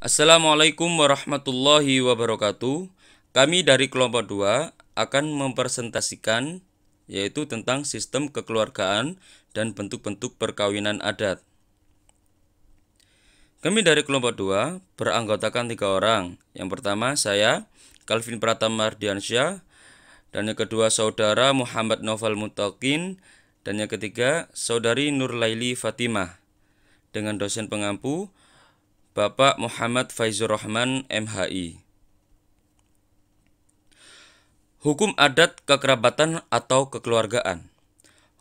Assalamualaikum warahmatullahi wabarakatuh. Kami dari kelompok 2 akan mempresentasikan yaitu tentang sistem kekeluargaan dan bentuk-bentuk perkawinan adat. Kami dari kelompok 2 beranggotakan tiga orang. Yang pertama saya, Calvin Pratama Ardiansyah, dan yang kedua saudara Muhammad Novel Mutakin, dan yang ketiga saudari Nur Laili Fatimah. Dengan dosen pengampu, Bapak Muhammad Faizur Rahman MHI Hukum adat kekerabatan atau kekeluargaan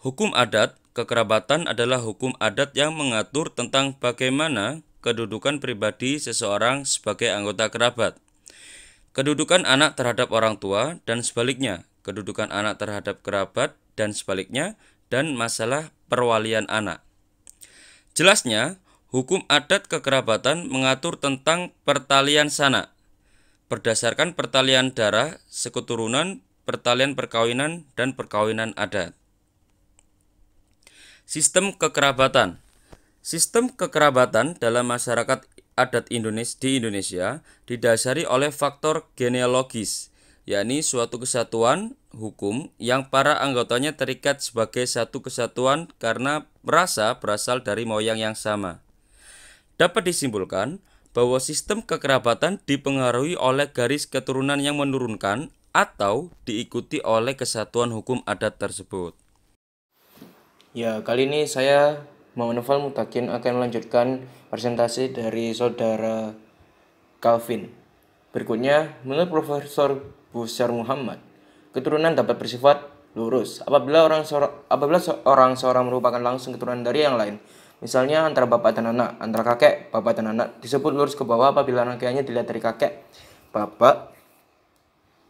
Hukum adat kekerabatan adalah hukum adat yang mengatur tentang bagaimana kedudukan pribadi seseorang sebagai anggota kerabat Kedudukan anak terhadap orang tua dan sebaliknya Kedudukan anak terhadap kerabat dan sebaliknya Dan masalah perwalian anak Jelasnya, Hukum adat kekerabatan mengatur tentang pertalian sanak berdasarkan pertalian darah, seketurunan, pertalian perkawinan, dan perkawinan adat. Sistem kekerabatan Sistem kekerabatan dalam masyarakat adat Indonesia di Indonesia didasari oleh faktor genealogis, yakni suatu kesatuan hukum yang para anggotanya terikat sebagai satu kesatuan karena merasa berasal dari moyang yang sama. Dapat disimpulkan bahwa sistem kekerabatan dipengaruhi oleh garis keturunan yang menurunkan atau diikuti oleh kesatuan hukum adat tersebut. Ya, kali ini saya Muhammad Novel Mutakin akan melanjutkan presentasi dari saudara Calvin. Berikutnya, menurut Profesor Busar Muhammad, keturunan dapat bersifat lurus apabila orang seorang apabila seorang seorang merupakan langsung keturunan dari yang lain Misalnya antara bapak dan anak, antara kakek, bapak dan anak disebut lurus ke bawah apabila rangkaiannya dilihat dari kakek, bapak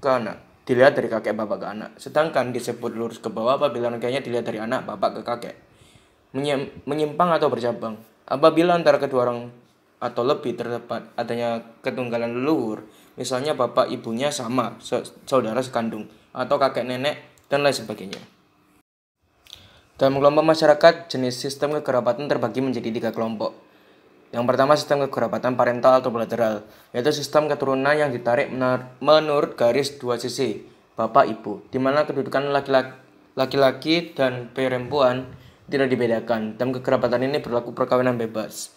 ke anak. Dilihat dari kakek, bapak ke anak. Sedangkan disebut lurus ke bawah apabila rangkaiannya dilihat dari anak, bapak ke kakek. Menyimpang atau bercabang. Apabila antara kedua orang atau lebih terdapat adanya ketunggalan leluhur, misalnya bapak ibunya sama, saudara sekandung, atau kakek nenek, dan lain sebagainya. Dalam kelompok masyarakat, jenis sistem kekerabatan terbagi menjadi tiga kelompok. Yang pertama sistem kekerabatan parental atau bilateral, yaitu sistem keturunan yang ditarik menurut garis dua sisi, bapak ibu, di mana kedudukan laki-laki dan perempuan tidak dibedakan. Dalam kekerabatan ini berlaku perkawinan bebas.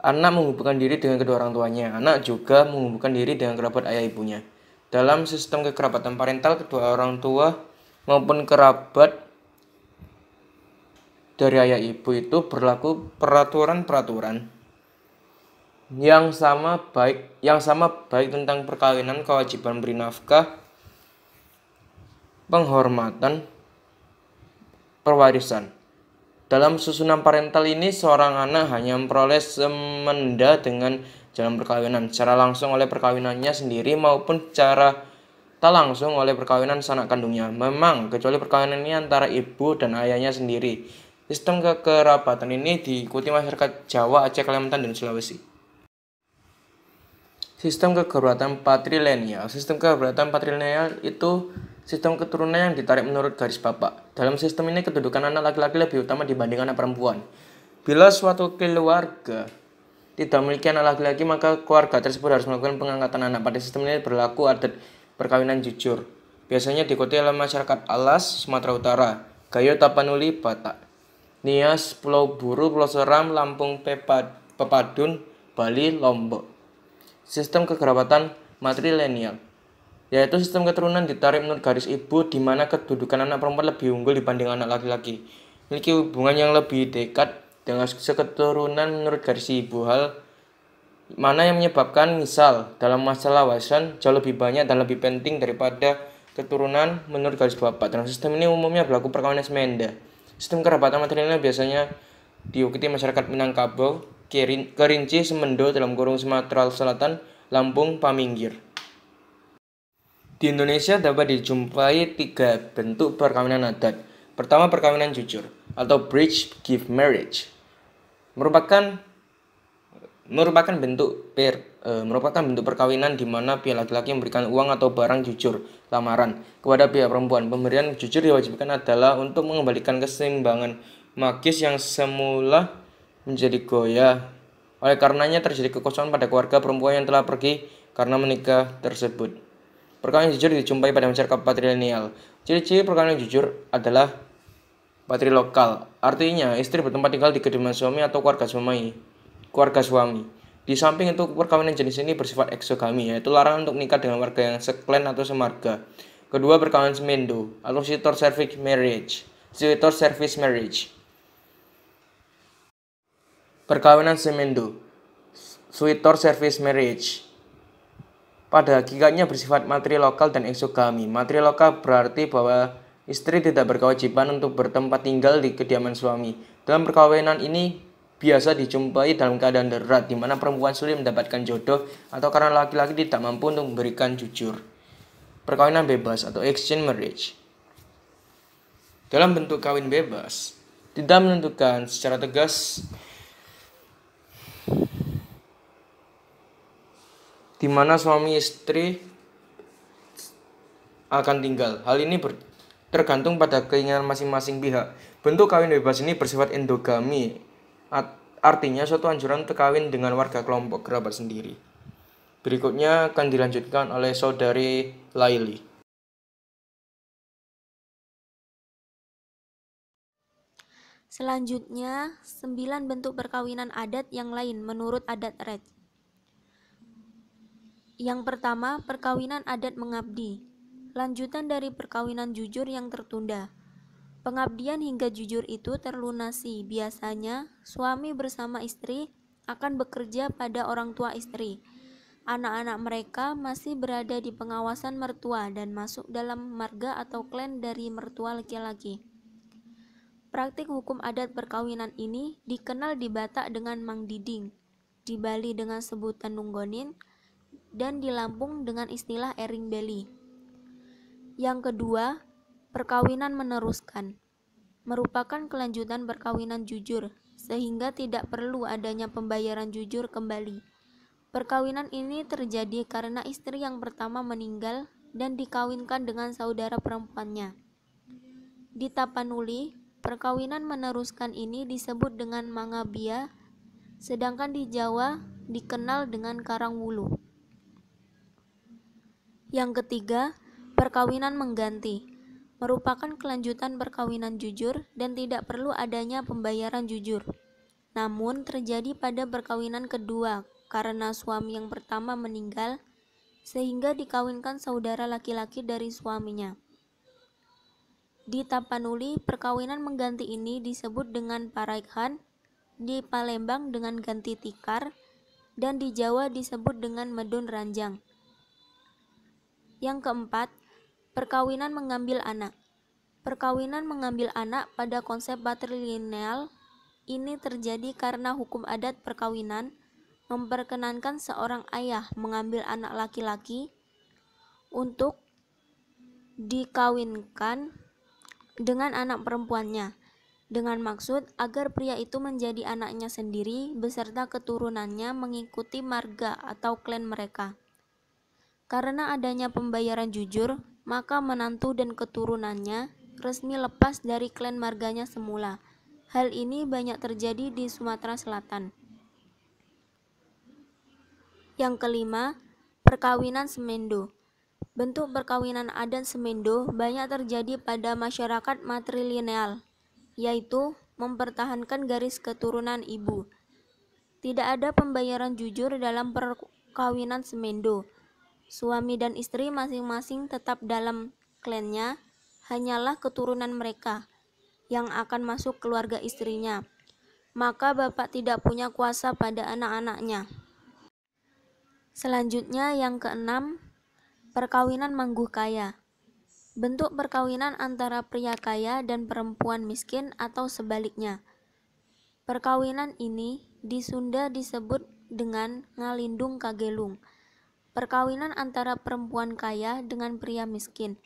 Anak menghubungkan diri dengan kedua orang tuanya, anak juga menghubungkan diri dengan kerabat ayah ibunya. Dalam sistem kekerabatan parental, kedua orang tua maupun kerabat dari ayah ibu itu berlaku peraturan-peraturan yang sama baik yang sama baik tentang perkawinan, kewajiban beri nafkah, penghormatan, perwarisan. Dalam susunan parental ini, seorang anak hanya memperoleh semenda dengan jalan perkawinan, secara langsung oleh perkawinannya sendiri maupun secara tak langsung oleh perkawinan sanak kandungnya. Memang, kecuali perkawinan ini antara ibu dan ayahnya sendiri. Sistem kekerabatan ini diikuti masyarakat Jawa, Aceh, Kalimantan, dan Sulawesi. Sistem kekerabatan patrilineal. Sistem kekerabatan patrilineal itu sistem keturunan yang ditarik menurut garis bapak. Dalam sistem ini kedudukan anak laki-laki lebih utama dibandingkan anak perempuan. Bila suatu keluarga tidak memiliki anak laki-laki, maka keluarga tersebut harus melakukan pengangkatan anak. Pada sistem ini berlaku adat perkawinan jujur. Biasanya diikuti oleh masyarakat Alas, Sumatera Utara, Gayo Tapanuli, Batak. Nias, Pulau Buru, Pulau Seram, Lampung, Pepadun, Bali, Lombok. Sistem kekerabatan matrilineal yaitu sistem keturunan ditarik menurut garis ibu di mana kedudukan anak perempuan lebih unggul dibanding anak laki-laki. Memiliki hubungan yang lebih dekat dengan seketurunan menurut garis ibu hal mana yang menyebabkan misal dalam masalah wasan jauh lebih banyak dan lebih penting daripada keturunan menurut garis bapak. Dalam sistem ini umumnya berlaku perkawinan semenda. Sistem kerabatan matrilineal biasanya diikuti masyarakat Minangkabau, Kerinci, Semendo dalam kurung Sumatera Selatan, Lampung, Paminggir. Di Indonesia dapat dijumpai tiga bentuk perkawinan adat. Pertama, perkawinan jujur atau bridge give marriage. Merupakan merupakan bentuk per e, merupakan bentuk perkawinan di mana pihak laki-laki memberikan uang atau barang jujur lamaran kepada pihak perempuan. Pemberian jujur diwajibkan adalah untuk mengembalikan keseimbangan magis yang semula menjadi goyah. Oleh karenanya terjadi kekosongan pada keluarga perempuan yang telah pergi karena menikah tersebut. Perkawinan jujur dijumpai pada masyarakat patrilineal. Ciri-ciri perkawinan jujur adalah lokal. Artinya, istri bertempat tinggal di kediaman suami atau keluarga suami keluarga suami. Di samping itu perkawinan jenis ini bersifat eksogami yaitu larangan untuk nikah dengan warga yang seklen atau semarga. Kedua perkawinan semendo atau suitor service marriage. Suitor service marriage. Perkawinan semendo suitor service marriage pada hakikatnya bersifat materi lokal dan eksogami. Materi lokal berarti bahwa istri tidak berkewajiban untuk bertempat tinggal di kediaman suami. Dalam perkawinan ini, biasa dijumpai dalam keadaan darurat di mana perempuan sulit mendapatkan jodoh atau karena laki-laki tidak mampu untuk memberikan jujur. Perkawinan bebas atau exchange marriage. Dalam bentuk kawin bebas, tidak menentukan secara tegas di mana suami istri akan tinggal. Hal ini ber tergantung pada keinginan masing-masing pihak. Bentuk kawin bebas ini bersifat endogami Artinya suatu anjuran untuk kawin dengan warga kelompok kerabat sendiri. Berikutnya akan dilanjutkan oleh saudari Laili. Selanjutnya, sembilan bentuk perkawinan adat yang lain menurut adat Red. Yang pertama, perkawinan adat mengabdi, lanjutan dari perkawinan jujur yang tertunda. Pengabdian hingga jujur itu terlunasi. Biasanya, suami bersama istri akan bekerja pada orang tua istri. Anak-anak mereka masih berada di pengawasan mertua dan masuk dalam marga atau klan dari mertua laki-laki. Praktik hukum adat perkawinan ini dikenal di Batak dengan Mang Diding, di Bali dengan sebutan Nunggonin, dan di Lampung dengan istilah Ering Beli. Yang kedua, Perkawinan meneruskan merupakan kelanjutan perkawinan jujur, sehingga tidak perlu adanya pembayaran jujur kembali. Perkawinan ini terjadi karena istri yang pertama meninggal dan dikawinkan dengan saudara perempuannya. Di Tapanuli, perkawinan meneruskan ini disebut dengan mangabia, sedangkan di Jawa dikenal dengan karangwulu. Yang ketiga, perkawinan mengganti merupakan kelanjutan perkawinan jujur dan tidak perlu adanya pembayaran jujur. Namun terjadi pada perkawinan kedua karena suami yang pertama meninggal sehingga dikawinkan saudara laki-laki dari suaminya. Di Tapanuli, perkawinan mengganti ini disebut dengan paraikhan, di Palembang dengan ganti tikar, dan di Jawa disebut dengan medun ranjang. Yang keempat, Perkawinan mengambil anak. Perkawinan mengambil anak pada konsep patrilineal ini terjadi karena hukum adat perkawinan memperkenankan seorang ayah mengambil anak laki-laki untuk dikawinkan dengan anak perempuannya dengan maksud agar pria itu menjadi anaknya sendiri beserta keturunannya mengikuti marga atau klan mereka. Karena adanya pembayaran jujur, maka menantu dan keturunannya resmi lepas dari klan marganya semula. Hal ini banyak terjadi di Sumatera Selatan. Yang kelima, perkawinan semendo. Bentuk perkawinan adat semendo banyak terjadi pada masyarakat matrilineal, yaitu mempertahankan garis keturunan ibu. Tidak ada pembayaran jujur dalam perkawinan semendo suami dan istri masing-masing tetap dalam klannya, hanyalah keturunan mereka yang akan masuk keluarga istrinya. Maka bapak tidak punya kuasa pada anak-anaknya. Selanjutnya yang keenam, perkawinan mangguh kaya. Bentuk perkawinan antara pria kaya dan perempuan miskin atau sebaliknya. Perkawinan ini di Sunda disebut dengan ngalindung kagelung Perkawinan antara perempuan kaya dengan pria miskin.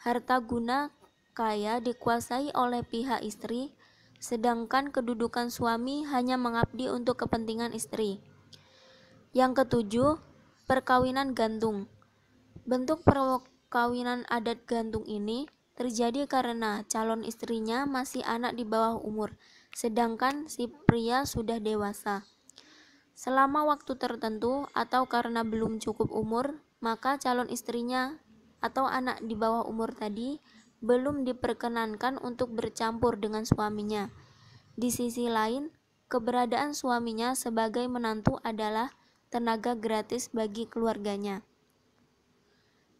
Harta guna kaya dikuasai oleh pihak istri, sedangkan kedudukan suami hanya mengabdi untuk kepentingan istri. Yang ketujuh, perkawinan gantung. Bentuk perkawinan adat gantung ini terjadi karena calon istrinya masih anak di bawah umur, sedangkan si pria sudah dewasa. Selama waktu tertentu atau karena belum cukup umur, maka calon istrinya atau anak di bawah umur tadi belum diperkenankan untuk bercampur dengan suaminya. Di sisi lain, keberadaan suaminya sebagai menantu adalah tenaga gratis bagi keluarganya.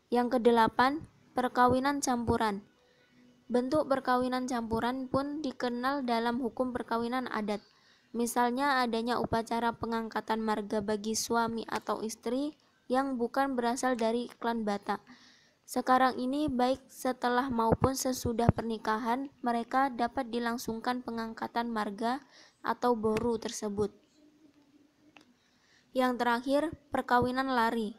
Yang kedelapan, perkawinan campuran. Bentuk perkawinan campuran pun dikenal dalam hukum perkawinan adat Misalnya adanya upacara pengangkatan marga bagi suami atau istri yang bukan berasal dari klan Batak. Sekarang ini baik setelah maupun sesudah pernikahan, mereka dapat dilangsungkan pengangkatan marga atau boru tersebut. Yang terakhir, perkawinan lari.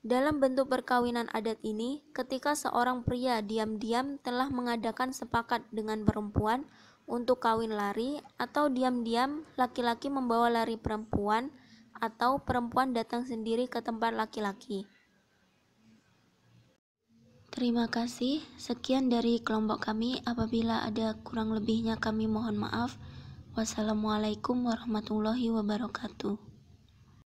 Dalam bentuk perkawinan adat ini, ketika seorang pria diam-diam telah mengadakan sepakat dengan perempuan untuk kawin lari atau diam-diam laki-laki membawa lari perempuan atau perempuan datang sendiri ke tempat laki-laki. Terima kasih. Sekian dari kelompok kami. Apabila ada kurang lebihnya kami mohon maaf. Wassalamualaikum warahmatullahi wabarakatuh.